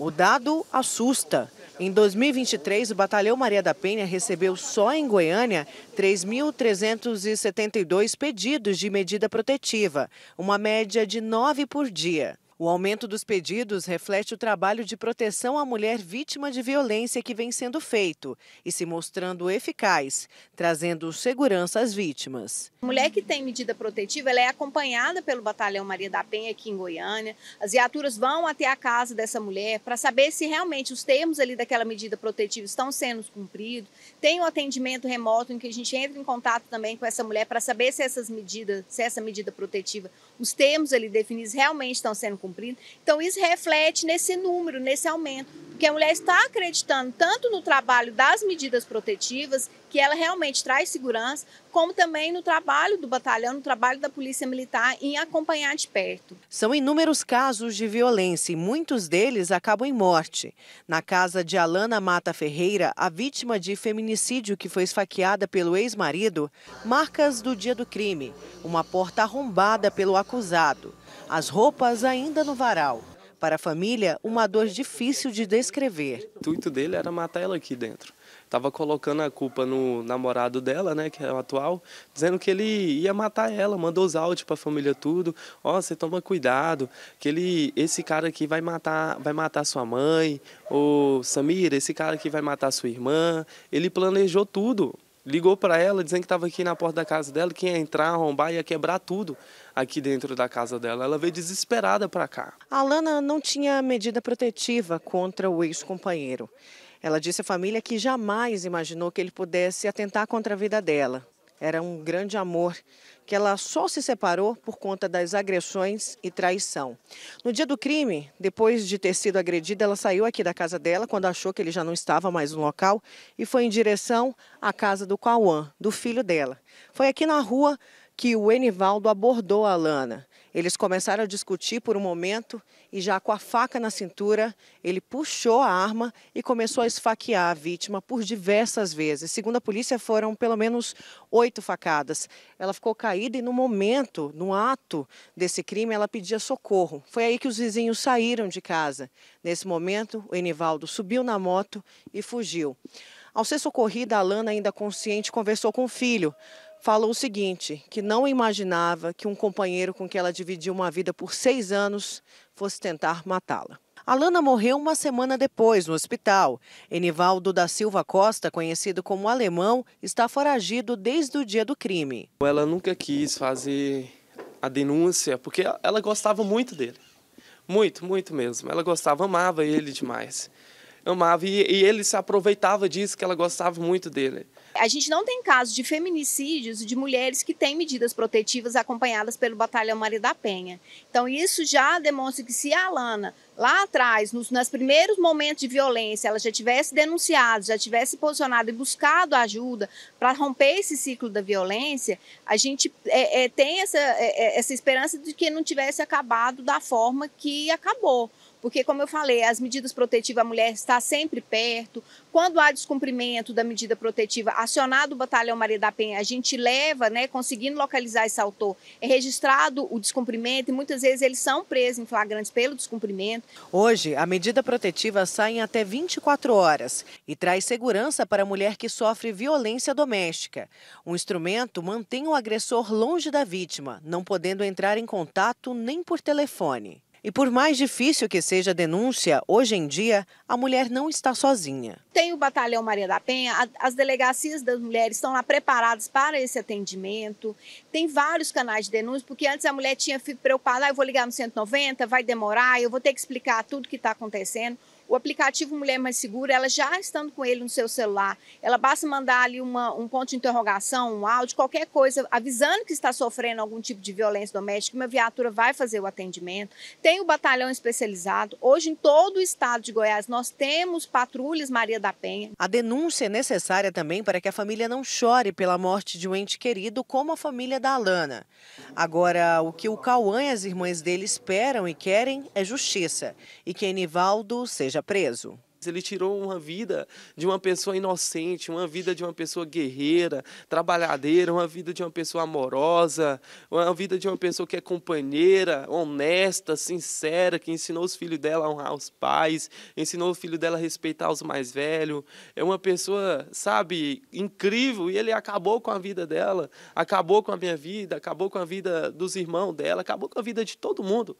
O dado assusta. Em 2023, o Batalhão Maria da Penha recebeu só em Goiânia 3.372 pedidos de medida protetiva, uma média de nove por dia. O aumento dos pedidos reflete o trabalho de proteção à mulher vítima de violência que vem sendo feito e se mostrando eficaz, trazendo segurança às vítimas. A mulher que tem medida protetiva é acompanhada pelo Batalhão Maria da Penha aqui em Goiânia. As viaturas vão até a casa dessa mulher para saber se realmente os termos ali daquela medida protetiva estão sendo cumpridos. Tem o um atendimento remoto em que a gente entra em contato também com essa mulher para saber se essas medidas, se essa medida protetiva, os termos ali definidos realmente estão sendo cumpridos cumprindo. Então, isso reflete nesse número, nesse aumento, porque a mulher está acreditando tanto no trabalho das medidas protetivas, que ela realmente traz segurança, como também no trabalho do batalhão, no trabalho da Polícia Militar em acompanhar de perto. São inúmeros casos de violência e muitos deles acabam em morte. Na casa de Alana Mata Ferreira, a vítima de feminicídio que foi esfaqueada pelo ex-marido, marcas do dia do crime, uma porta arrombada pelo acusado, as roupas ainda no varal. Para a família, uma dor difícil de descrever. O intuito dele era matar ela aqui dentro. Tava colocando a culpa no namorado dela, né, que é o atual, dizendo que ele ia matar ela, mandou os áudios para a família tudo. Ó, oh, você toma cuidado, que ele esse cara aqui vai matar, vai matar sua mãe, ou Samira, esse cara aqui vai matar sua irmã. Ele planejou tudo ligou para ela dizendo que estava aqui na porta da casa dela, que ia entrar, arrombar, ia quebrar tudo aqui dentro da casa dela. Ela veio desesperada para cá. A Alana não tinha medida protetiva contra o ex-companheiro. Ela disse à família que jamais imaginou que ele pudesse atentar contra a vida dela. Era um grande amor que ela só se separou por conta das agressões e traição. No dia do crime, depois de ter sido agredida, ela saiu aqui da casa dela quando achou que ele já não estava mais no local e foi em direção à casa do Cauã, do filho dela. Foi aqui na rua que o Enivaldo abordou a Alana. Eles começaram a discutir por um momento e, já com a faca na cintura, ele puxou a arma e começou a esfaquear a vítima por diversas vezes. Segundo a polícia, foram pelo menos oito facadas. Ela ficou caída e, no momento, no ato desse crime, ela pedia socorro. Foi aí que os vizinhos saíram de casa. Nesse momento, o Enivaldo subiu na moto e fugiu. Ao ser socorrida, Alana, ainda consciente, conversou com o filho. Falou o seguinte: que não imaginava que um companheiro com que ela dividiu uma vida por seis anos fosse tentar matá-la. Alana morreu uma semana depois no hospital. Enivaldo da Silva Costa, conhecido como Alemão, está foragido desde o dia do crime. Ela nunca quis fazer a denúncia porque ela gostava muito dele. Muito, muito mesmo. Ela gostava, amava ele demais amava e, e ele se aproveitava disso, que ela gostava muito dele. A gente não tem casos de feminicídios de mulheres que têm medidas protetivas acompanhadas pelo Batalhão Maria da Penha. Então, isso já demonstra que se a Alana, lá atrás, nos nas primeiros momentos de violência, ela já tivesse denunciado, já tivesse posicionado e buscado ajuda para romper esse ciclo da violência, a gente é, é, tem essa, é, é essa esperança de que não tivesse acabado da forma que acabou porque, como eu falei, as medidas protetivas, a mulher está sempre perto. Quando há descumprimento da medida protetiva, acionado o Batalhão Maria da Penha, a gente leva, né, conseguindo localizar esse autor, é registrado o descumprimento e muitas vezes eles são presos em flagrantes pelo descumprimento. Hoje, a medida protetiva sai em até 24 horas e traz segurança para a mulher que sofre violência doméstica. O instrumento mantém o agressor longe da vítima, não podendo entrar em contato nem por telefone. E por mais difícil que seja a denúncia, hoje em dia a mulher não está sozinha. Tem o Batalhão Maria da Penha, as delegacias das mulheres estão lá preparadas para esse atendimento. Tem vários canais de denúncia, porque antes a mulher tinha ficado preocupada, ah, eu vou ligar no 190, vai demorar, eu vou ter que explicar tudo o que está acontecendo. O aplicativo Mulher Mais Segura, ela já estando com ele no seu celular, ela basta mandar ali uma, um ponto de interrogação, um áudio, qualquer coisa, avisando que está sofrendo algum tipo de violência doméstica, uma viatura vai fazer o atendimento. Tem tem o batalhão especializado. Hoje, em todo o estado de Goiás, nós temos patrulhas Maria da Penha. A denúncia é necessária também para que a família não chore pela morte de um ente querido, como a família da Alana. Agora, o que o Cauã e as irmãs dele esperam e querem é justiça e que Enivaldo seja preso. Ele tirou uma vida de uma pessoa inocente, uma vida de uma pessoa guerreira, trabalhadeira, uma vida de uma pessoa amorosa, uma vida de uma pessoa que é companheira, honesta, sincera, que ensinou os filhos dela a honrar os pais, ensinou o filho dela a respeitar os mais velhos. É uma pessoa, sabe, incrível e ele acabou com a vida dela, acabou com a minha vida, acabou com a vida dos irmãos dela, acabou com a vida de todo mundo.